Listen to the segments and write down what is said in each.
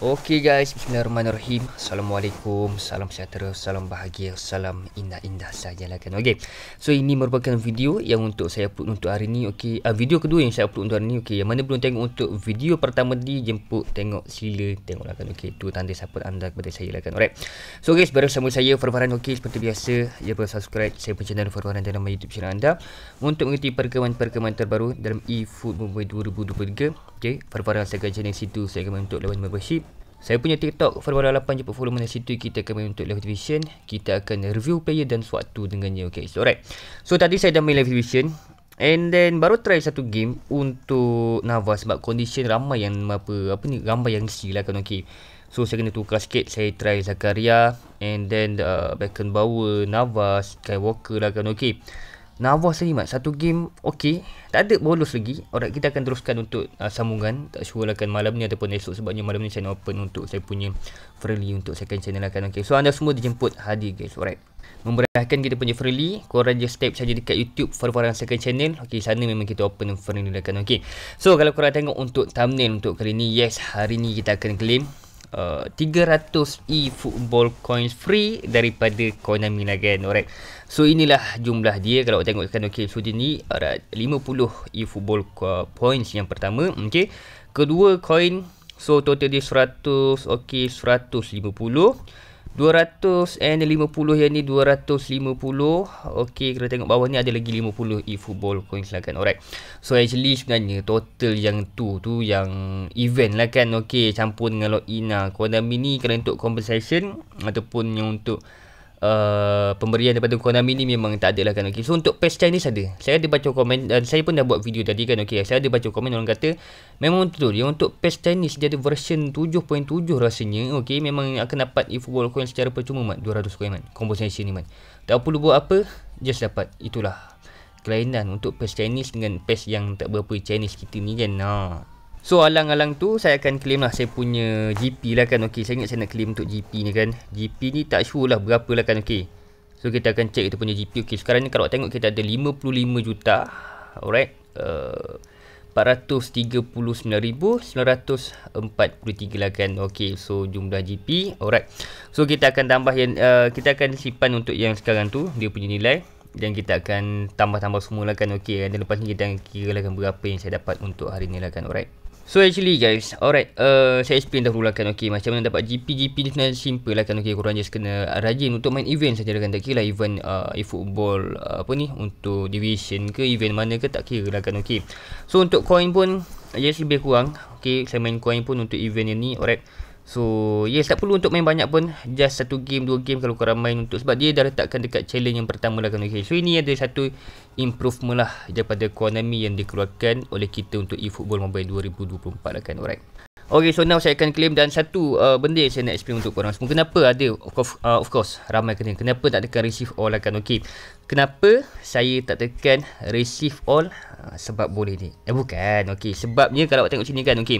Okey guys, bismillahirrahmanirrahim. Assalamualaikum, salam sejahtera, salam bahagia, salam indah-indah sajalah kan. Okey. So ini merupakan video yang untuk saya upload untuk hari ni. Okey, uh, video kedua yang saya upload untuk hari ni. Okey, yang mana belum tengok untuk video pertama di jemput tengok sila tengoklah kan. Okey, tu tanda support anda kepada saya lah kan. Alright. So guys, baru sama saya Farfaran. Okey, seperti biasa, jangan lupa ya, subscribe saya punya channel Farfaran dan YouTube channel anda untuk mengikuti perkembangan-perkembangan terbaru dalam e-food 2023. Okay, Farfara saya akan channel situ saya akan untuk lawan membership. Saya punya TikTok Farfara 8 jumpa follow mana situ kita akan untuk level vision. Kita akan review player dan suatu dengannya. Okay, so alright. So tadi saya dah main level vision, And then baru try satu game untuk Nava sebab condition ramai yang apa apa ni ramai yang si lah kan okay. So saya kena tukar sikit Saya try Zakaria And then uh, Beckenbauer Navas Skywalker lah kan Okay Nervous lagi mat Satu game Okay Tak ada bolos lagi Alright kita akan teruskan untuk uh, Sambungan Tak sure lah kan malam ni Ataupun esok Sebabnya malam ni channel open Untuk saya punya Freely untuk second channel lah kan. Okay so anda semua dijemput Hadi guys Alright Memberahkan kita punya freely Korang just type saja dekat YouTube For Farang Second Channel Okay, sana memang kita open Freely lah kan. Okay So, kalau korang tengok untuk thumbnail Untuk kali ni Yes, hari ni kita akan claim uh, 300 e-football coins free daripada Konami lah kan alright so inilah jumlah dia kalau awak tengokkan ok so dia ni alright, 50 e-football uh, points yang pertama ok kedua coin so total dia 100 ok 150 250 yang ni 250 Okey, kita tengok bawah ni ada lagi 50 e-football coins lah kan Alright So actually sebenarnya total yang tu tu yang event lah kan Okey, campur dengan login lah dah mini kalau untuk compensation Ataupun yang untuk uh, pemberian daripada Konami ni memang tak ada lah kan okay. So untuk patch Chinese ada Saya ada baca komen dan saya pun dah buat video tadi kan okay. Saya ada baca komen orang kata Memang betul yang untuk patch Chinese dia ada version 7.7 rasanya okay. Memang akan dapat e-football coin secara percuma man 200 coin man Compensation ni man Tak perlu buat apa Just dapat itulah Kelainan untuk patch Chinese dengan patch yang tak berapa Chinese kita ni kan nah. So alang-alang tu saya akan claim lah saya punya GP lah kan okay? saya ingat saya nak claim untuk GP ni kan GP ni tak sure lah berapa lah kan okay? So kita akan check kita punya GP okay. sekarang ni kalau tengok kita ada 55 juta alright eh, uh, 439,943 lah kan okay? so jumlah GP alright So kita akan tambah yang uh, kita akan simpan untuk yang sekarang tu dia punya nilai dan kita akan tambah-tambah semula lah kan okey dan lepas ni kita akan kira lah kan berapa yang saya dapat untuk hari ni lah kan alright So actually guys, alright, uh, saya explain dahulu lah kan, okay, macam mana dapat GP, GP ni sebenarnya simple lah kan, okay, korang just kena rajin untuk main event saja lah kan, tak kira lah event uh, e-football, uh, apa ni, untuk division ke, event mana ke, tak kira lah kan, okay. So untuk coin pun, just lebih kurang, okay, saya main coin pun untuk event ni, alright. So yes tak perlu untuk main banyak pun Just satu game dua game kalau korang main untuk Sebab dia dah letakkan dekat challenge yang pertama lah kan okay. So ini ada satu improvement lah Daripada Konami yang dikeluarkan oleh kita untuk eFootball Mobile 2024 lah kan Alright Okay so now saya akan claim dan satu uh, benda yang saya nak explain untuk korang semua Kenapa ada of course, uh, of course ramai kena Kenapa tak tekan receive all akan lah, okay Kenapa saya tak tekan receive all uh, sebab boleh ni Eh bukan okay sebabnya kalau awak tengok sini kan okay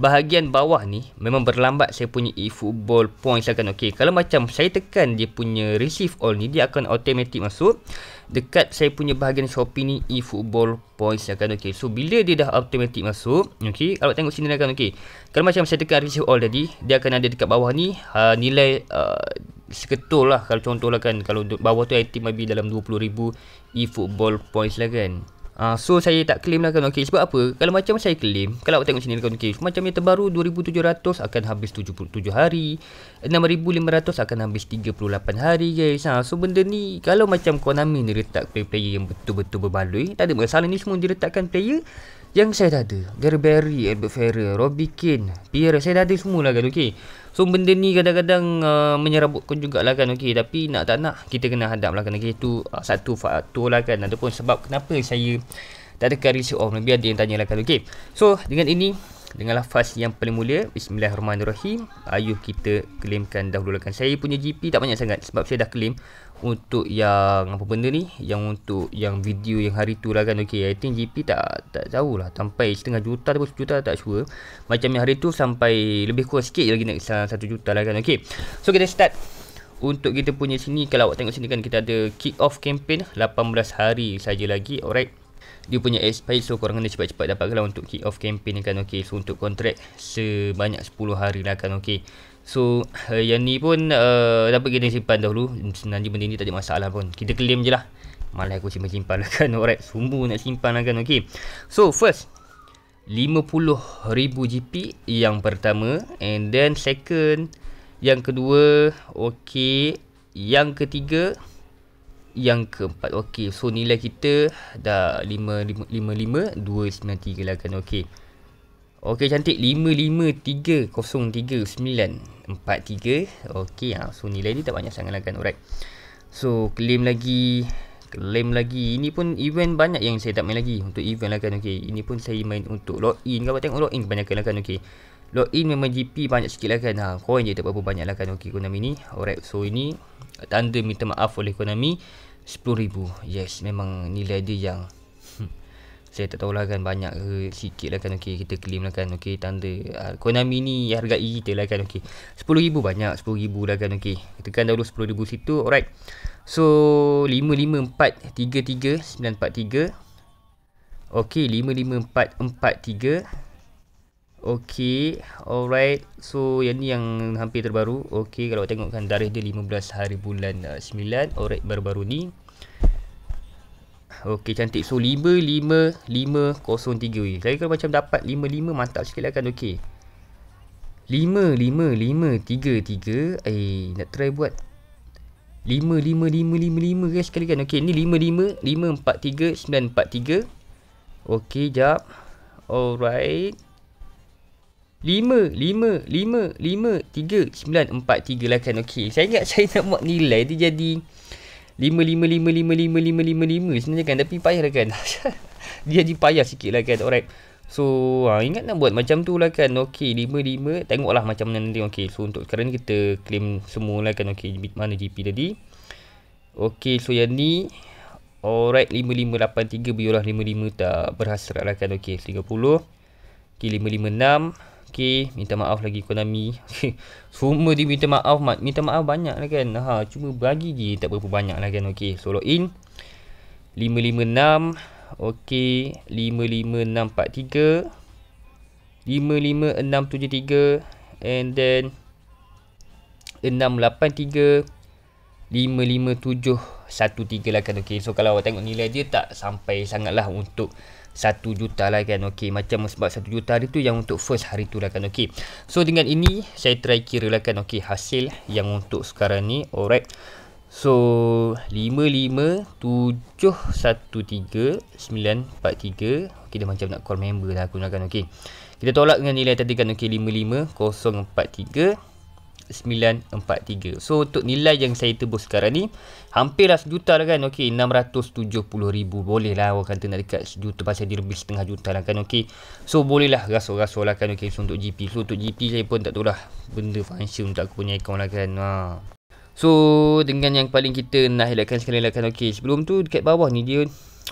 bahagian bawah ni memang berlambat saya punya e-football points akan okey. Kalau macam saya tekan dia punya receive all ni dia akan automatic masuk dekat saya punya bahagian shopping ni e-football points akan okey. So bila dia dah automatic masuk, okey. Kalau tengok sini akan okey. Kalau macam saya tekan receive all tadi, dia akan ada dekat bawah ni uh, nilai uh, seketul lah kalau contohlah kan kalau bawah tu item maybe dalam 20000 e-football points lah kan. Uh, so saya tak claim lah kan okay. Sebab apa Kalau macam saya claim Kalau awak tengok sini lah kan okay. Macam yang terbaru 2700 akan habis 77 hari 6500 akan habis 38 hari guys ha. So benda ni Kalau macam Konami ni letak player-player yang betul-betul berbaloi Tak ada masalah ni semua diletakkan player yang saya dah ada Gary Berry, Albert Ferrer, Robbie Keane, Pierre Saya dah ada semualah kan okay? So benda ni kadang-kadang uh, menyerabutkan lah kan okay? Tapi nak tak nak kita kena hadap lah kan okay? Itu uh, satu faktor lah kan Ataupun sebab kenapa saya tak ada career show Biar dia yang tanya lah kan okay? So dengan ini dengan lafaz yang paling mulia Bismillahirrahmanirrahim Ayuh kita claimkan dahululahkan Saya punya GP tak banyak sangat Sebab saya dah claim Untuk yang apa benda ni Yang untuk yang video yang hari tu lah kan Okay I think GP tak tak tahu lah Sampai setengah juta ataupun sejuta tak sure Macam yang hari tu sampai Lebih kurang sikit lagi nak satu juta lah kan Okay So kita start Untuk kita punya sini Kalau awak tengok sini kan Kita ada kick off campaign 18 hari saja lagi Alright dia punya expire so korang kena cepat-cepat dapat lah untuk kick off campaign ni kan okey so untuk kontrak sebanyak 10 hari lah kan okey so uh, yang ni pun uh, dapat kita simpan dahulu nanti benda ni tak ada masalah pun kita claim je lah malah aku simpan-simpan lah kan alright sumbu nak simpan lah kan okey so first 50,000 GP yang pertama and then second yang kedua okey yang ketiga yang keempat okey so nilai kita dah 555293 lah kan okey okey cantik 5530394 okey ha so nilai ni tak banyak sangat lah kan alright so claim lagi claim lagi ini pun event banyak yang saya tak main lagi untuk event lah kan okey ini pun saya main untuk login kau tengok login kebanyakan lah kan okey Login memang GP banyak sikit lah kan ha, Coin je tak berapa banyak lah kan Okay Konami ni Alright so ini Tanda minta maaf oleh Konami 10,000 Yes memang nilai dia yang hmm, saya tak tahulah kan banyak ke sikit lah kan okay kita claim lah kan okay tanda ah, Konami ni hargai kita lah kan okey 10,000 banyak 10,000 lah kan okey tekan dahulu 10,000 situ alright so 554333943 okey 554433 okay alright so yang ni yang hampir terbaru okay kalau tengokkan darah dia 15 hari bulan 9 ah, alright baru-baru ni Okey cantik. So 55503. Saya kalau macam dapat 55 mantap sikit lah kan okey. 55533. Eh nak try buat 55555 guys sekali kan. Okey ni 55543943. Okey jap. Alright. 55553943 lah kan okey. Saya ingat saya nak buat nilai dia jadi lima lima lima lima lima lima lima lima sebenarnya kan tapi payah lah kan dia jadi payah sikit lah kan alright so ha, ingat nak buat macam tu lah kan ok lima tengok lah macam mana nanti okay. so untuk sekarang ni kita claim semua lah kan ok mana GP tadi okay so yang ni alright lima lima lapan tiga, biarlah lima lima tak berhasrat lah kan okay tiga puluh, ok lima ok 556 Okay, minta maaf lagi Konami. Semua dia minta maaf, mat. minta maaf banyak lah kan. Ha, cuma bagi je tak berapa banyak lah kan. Okay, so log in. 556. Okay, 55643. 55673. And then, 683. 65713 lah kan okay. So kalau awak tengok nilai dia tak sampai sangat lah untuk 1 juta lah kan okey macam sebab 1 juta hari tu yang untuk first hari tu lah kan okey so dengan ini saya try kira lah kan okey hasil yang untuk sekarang ni alright so 55713943 okey dah macam nak call member lah aku nak kan okey kita tolak dengan nilai tadi kan okey 55043 1,943 So untuk nilai yang saya tebus sekarang ni Hampirlah sejuta lah kan Okey 670,000 Boleh lah orang kata nak dekat sejuta Pasal dia lebih setengah juta lah kan Okey So boleh lah rasul-rasul lah kan Okey so untuk GP So untuk GP saya pun tak tahu lah Benda function untuk aku punya account lah kan ha. So dengan yang paling kita nak hilangkan sekali lah kan Okey sebelum tu dekat bawah ni dia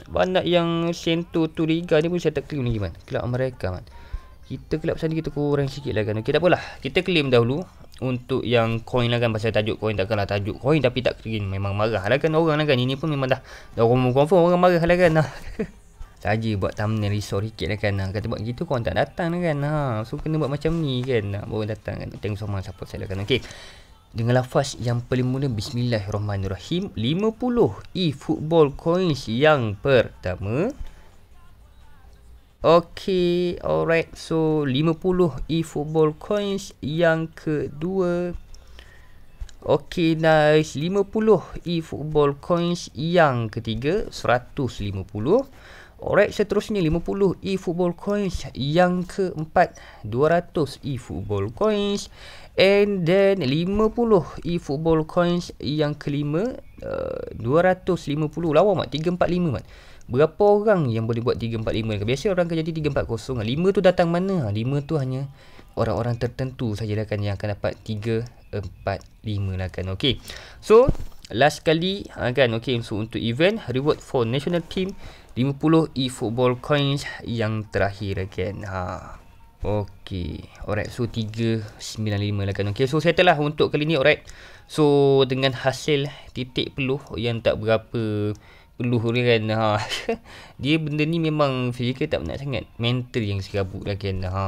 Banyak yang sento tu riga ni pun saya tak claim lagi man Kelab mereka man kita kelab sana kita kurang sikit lah kan Okey, tak apalah Kita claim dahulu untuk yang coin lah kan pasal tajuk coin tak takkanlah tajuk coin tapi tak kering memang marah lah kan orang lah kan ini pun memang dah dah orang confirm orang marah lah kan saja buat thumbnail resort sikit lah kan ha, kata buat gitu korang tak datang lah kan ha. so kena buat macam ni kan ha. baru datang kan thanks so much support saya lah kan okay. dengan lafaz yang paling mula bismillahirrahmanirrahim 50 e-football coins yang pertama Okay, alright. So 50 e-football coins yang kedua. Okay, nice. 50 e-football coins yang ketiga, 150. Alright, seterusnya 50 e-football coins yang keempat, 200 e-football coins. And then 50 e-football coins yang kelima, uh, 250. Lawa mat, 345 mat. Berapa orang yang boleh buat 345 Biasa orang akan jadi 340 5 ah, tu datang mana 5 ah, tu hanya Orang-orang tertentu sajalah kan Yang akan dapat 345 lah kan Okay So Last kali ah, kan Okay so untuk event Reward for national team 50 e-football coins Yang terakhir lah kan ha. Okay Alright so 395 lah kan Okay so settle lah untuk kali ni Alright So dengan hasil titik peluh Yang tak berapa peluh huraian ha. dia benda ni memang fizikal tak penat sangat mental yang sekabut lah kan ha.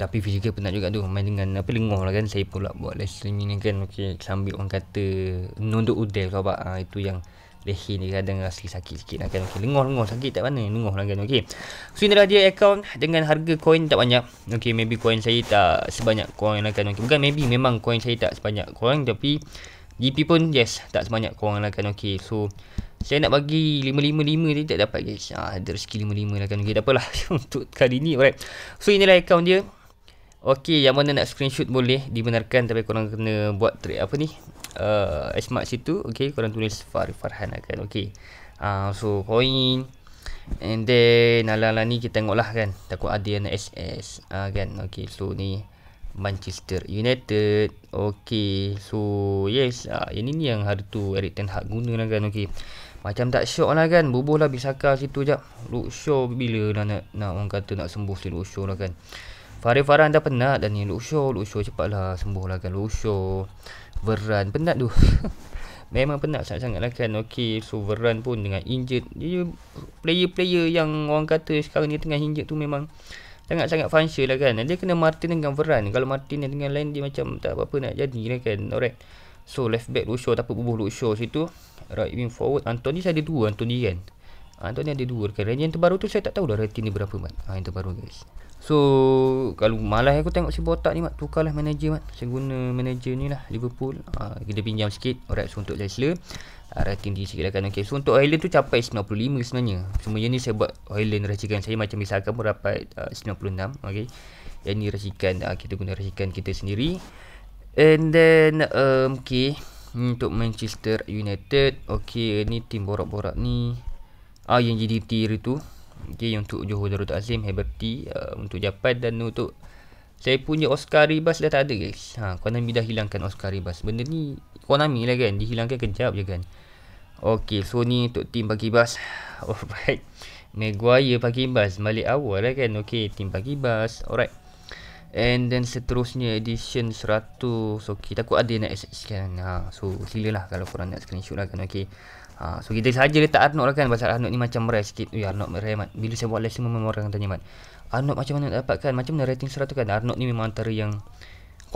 tapi fizikal penat juga tu main dengan apa lengoh lah kan saya pula buat lesson ni kan okay. sambil orang kata nunduk udel kau pak ha, itu yang leher ni kadang rasa sakit sikit lah kan okay. lengoh lengoh sakit tak mana lengoh lah kan okay. so inilah dia account dengan harga coin tak banyak ok maybe coin saya tak sebanyak coin lah kan okay. bukan maybe memang coin saya tak sebanyak coin tapi GP pun yes tak sebanyak coin lah kan okay. so saya nak bagi 555 tadi tak dapat guys. Ah ada rezeki 55 lah kan. Okey tak apalah untuk kali ni. Alright. So inilah account dia. Okey yang mana nak screenshot boleh dibenarkan tapi korang kena buat trade apa ni? Uh, ah, Smart situ. Okey korang tulis Farif Farhan akan. Okey. Ah uh, so coin and then ala-ala ni kita tengoklah kan. Takut ada yang SS ah uh, kan. Okey so ni Manchester United. Okey. So, yes. Uh, ini ni yang hari tu Eric Ten Hag guna lah kan. Okey. Macam tak syok lah kan. Bubuh lah Bisaka situ jap. Look show bila nak, nak, nak orang kata nak sembuh si look show lah kan. Farid Farhan dah penat dan ni look show. Look show cepat lah. Sembuh lah kan. Look show. Veran. Penat tu. Memang penat sangat-sangat lah kan. Okey. So, Veran pun dengan injet. player-player yang orang kata sekarang ni tengah injet tu memang sangat-sangat function lah kan dia kena Martin dengan Veran kalau Martin dengan lain dia macam tak apa-apa nak jadi lah kan alright so left back Lucio tapi bubuh Lucio situ right wing forward Anthony saya ada dua Anthony kan Anthony ada dua kan yang terbaru tu saya tak tahu dah rating ni berapa man ah, yang terbaru guys So kalau malas aku tengok si botak ni mat tukarlah manager mat. Saya guna manager ni lah Liverpool. Uh, kita pinjam sikit Alright so untuk Leicester. Uh, rating di sikit lah kan. Okay. So untuk Highland tu capai 95 sebenarnya. Semuanya ni saya buat Highland racikan saya macam misalkan pun dapat uh, 96. Okay. Yang ni racikan uh, kita guna racikan kita sendiri. And then um, okay. Untuk Manchester United Okay ni tim borak-borak ni Ah yang GDT hari tu okay, untuk Johor Darul Ta'zim Haberty uh, untuk Japan dan untuk saya punya Oscar Ribas dah tak ada guys ha, Konami dah hilangkan Oscar Ribas benda ni Konami lah kan dihilangkan kejap je kan Okay, so ni untuk tim pagi bas Alright Maguire pagi bas Balik awal lah kan Okay, tim pagi bas Alright And then seterusnya edition 100 Okay, takut ada yang nak accept sekarang ha, So, silalah kalau korang nak screenshot lah kan Okay Ha, so kita saja letak Arnold lah kan Pasal Arnold ni macam rare sikit Ui Arnold rare man Bila saya buat lesson memang orang tanya man Arnold macam mana nak kan? Macam mana rating 100 kan Arnold ni memang antara yang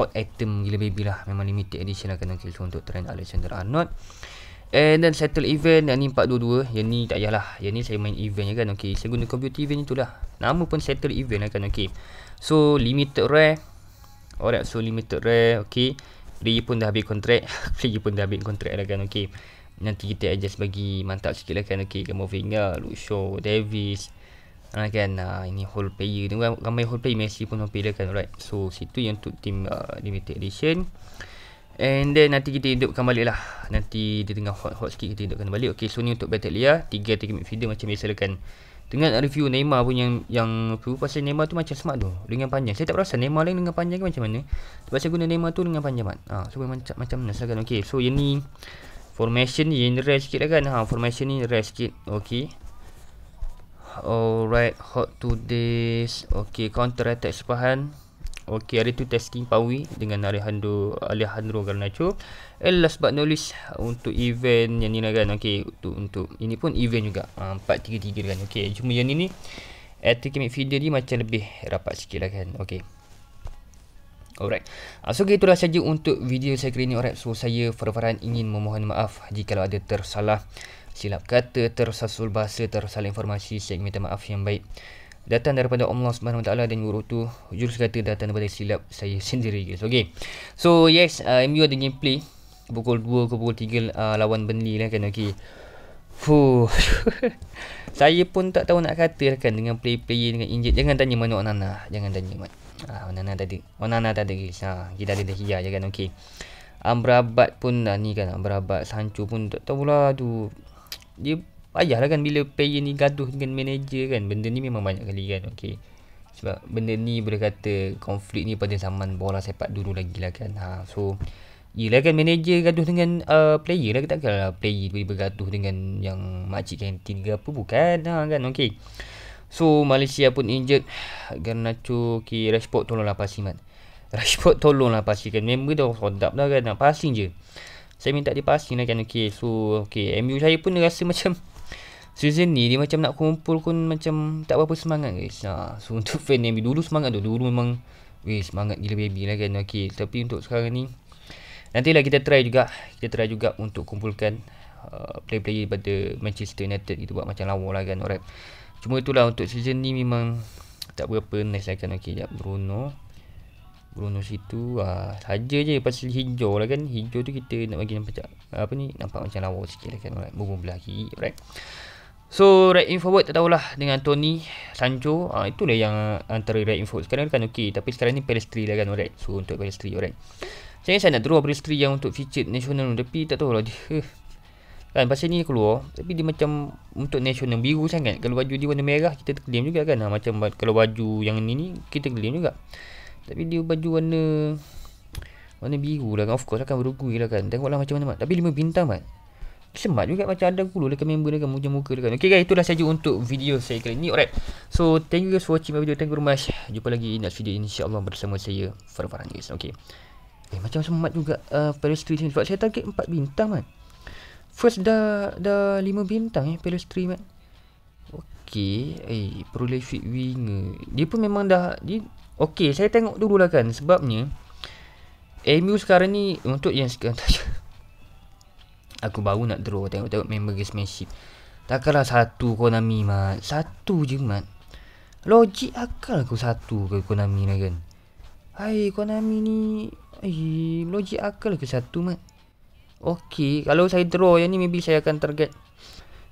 Hot item gila baby lah Memang limited edition lah kan okay, so untuk trend Alexander Arnold And then settle event Yang ni 422 Yang ni tak payahlah Yang ni saya main event je kan Okay Saya guna computer event ni tu lah Nama pun settle event lah kan Okay So limited rare Alright so limited rare Okay Player pun dah habis kontrak Player pun dah habis kontrak lah kan Okay Nanti kita adjust bagi mantap sikit lah kan Okay, Kamovinga, Luke Shaw, Davis uh, kan, uh, ini whole player ni Ramai whole player Messi pun whole kan Alright, so situ yang untuk team uh, limited edition And then nanti kita hidupkan balik lah Nanti di tengah hot-hot sikit kita hidupkan balik Okay, so ni untuk Battle Lia Tiga tiga video macam biasa lah kan Dengan review Neymar pun yang yang tu Pasal Neymar tu macam smart tu Dengan panjang Saya tak perasan Neymar lain dengan panjang ke macam mana Sebab guna Neymar tu dengan panjang kan ha, So macam, macam mana kan Okay, so yang ni Formation ni yang rare sikit lah kan ha, Formation ni rare sikit Okay Alright Hot to this Okay Counter attack sepahan Okay hari tu testing Pawi Dengan Alejandro Alejandro Garnacho And last but not least Untuk event yang ni lah kan Okay untuk, untuk Ini pun event juga uh, ha, 4-3-3 kan Okay cuma yang ni ni Attack midfielder ni macam lebih rapat sikit lah kan Okay Alright. Uh, so itulah saja untuk video saya kali ini. Alright. So saya Farfaran ingin memohon maaf jika ada tersalah silap kata, tersasul bahasa, tersalah informasi. Saya minta maaf yang baik. Datang daripada Allah Subhanahu Wa Taala dan guru tu jurus kata datang daripada silap saya sendiri guys. Okay. So yes, uh, ah, MU ada gameplay pukul 2 ke pukul 3 uh, ah, lawan Burnley lah kan okey. Fuh. saya pun tak tahu nak kata lah kan dengan play play dengan injet jangan tanya mana Onana, jangan tanya mana. Ah, Onana tadi. Onana tadi. Ha, kita ada dah hiyah je kan. Okey. Amrabat pun dah ni kan. Amrabat Sancho pun tak tahu pula tu. Dia payahlah kan bila player ni gaduh dengan manager kan. Benda ni memang banyak kali kan. Okey. Sebab benda ni boleh kata konflik ni pada zaman bola sepak dulu lagi lah kan. Ha, so Yelah kan manager gaduh dengan uh, player lah Katakanlah player tiba-tiba dengan yang makcik kantin ke apa Bukan ha, kan okey So Malaysia pun injured Garnacho Okay Rashford tolonglah passing man Rashford tolonglah passing kan Member dah hodap, lah kan Nak passing je Saya minta dia passing lah kan Okay so Okay MU saya pun rasa macam Season ni dia macam nak kumpul pun Macam tak berapa semangat guys ha, So untuk fan MU dulu semangat tu Dulu memang Weh semangat gila baby lah kan Okay tapi untuk sekarang ni nanti lah kita try juga Kita try juga untuk kumpulkan uh, Player-player daripada Manchester United Kita buat macam lawa lah kan Alright Cuma itulah untuk season ni memang tak berapa nice lah kan okey jap Bruno. Bruno situ ah saja je pasal hijau lah kan. Hijau tu kita nak bagi nampak apa ni nampak macam lawa sikit lah kan. Right? Bubung belah kiri right. So right info forward tak tahulah dengan Tony Sancho ah uh, itulah yang antara right info sekarang kan okey tapi sekarang ni Palestri lah kan alright. So untuk Palestri alright. Saya saya nak draw Palestri yang untuk featured national tapi tak tahulah dia eh. Kan pasal ni keluar Tapi dia macam Untuk national biru sangat Kalau baju dia warna merah Kita terkelim juga kan ha, Macam kalau baju yang ni ni Kita terkelim juga Tapi dia baju warna Warna biru lah kan Of course akan berugui lah kan Tengoklah macam mana mat Tapi lima bintang mat Semat juga macam ada puluh dekat member dekat muka muka dekat. Okey guys, itulah saja untuk video saya kali ni Alright. So, thank you guys for watching my video. Thank you very much. Jumpa lagi in next video insya-Allah bersama saya Farfarang guys. okay Eh macam semat juga uh, Paris Street sebab saya target 4 bintang man. First dah dah lima bintang eh Palace 3 mat. Okey, eh prolific winger. Dia pun memang dah dia okey, saya tengok dulu lah kan sebabnya MU sekarang ni untuk yang sekarang tak Aku baru nak draw tengok-tengok member guys membership. Takkanlah satu Konami mat. Satu je mat. Logik akal aku satu ke Konami ni kan. Hai Konami ni, ai eh, logik akal ke satu mat. Okey, kalau saya draw yang ni maybe saya akan target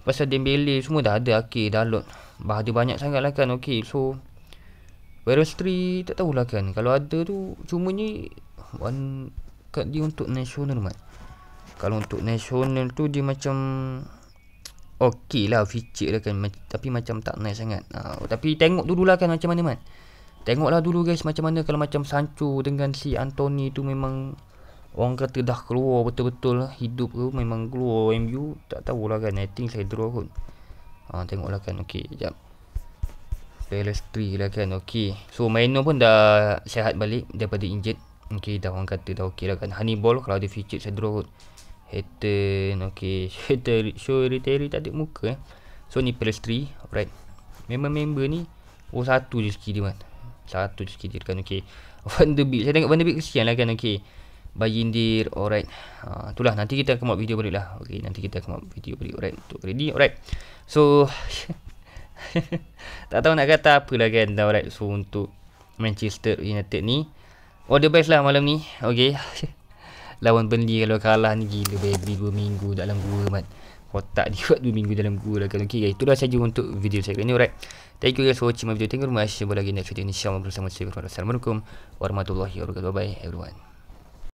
pasal Dembele semua dah ada Okay, dah load. Bah ada banyak sangatlah kan. Okey, so Virus 3 tak tahulah kan. Kalau ada tu cuma ni one kat dia untuk national mat. Kalau untuk national tu dia macam Okey lah feature lah kan Tapi macam tak naik sangat uh, Tapi tengok dulu lah kan macam mana man Tengok lah dulu guys macam mana Kalau macam Sancho dengan si Anthony tu memang Orang kata dah keluar betul-betul lah Hidup tu memang keluar MU Tak tahulah kan I think saya draw kot Ha tengoklah kan Okay jap Palace 3 lah kan Okay So Maino pun dah sehat balik Daripada injet Okay dah orang kata dah okay lah kan Honeyball kalau dia featured saya draw kot Hatton Okay Hatton Show Retail tak muka eh So ni Palace 3 Alright Memang member ni Oh satu je skill Satu je skill dia kan Okay Vanderbilt Saya tengok Vanderbilt kesian lah kan Okay Bayindir Alright uh, Itulah nanti kita akan buat video balik lah Okay nanti kita akan buat video balik Alright Untuk ready Alright So Tak tahu nak kata apa lah kan Alright So untuk Manchester United ni Oh the best lah malam ni Okay Lawan Burnley kalau kalah ni Gila baby 2 minggu dalam gua mat Kotak ni buat 2 minggu dalam gua lah kan. Okay guys Itulah saja untuk video saya kali ni Alright Thank you guys for watching my video Thank you very much Jumpa lagi next video Insya Allah bersama saya Assalamualaikum Warahmatullahi Wabarakatuh bye everyone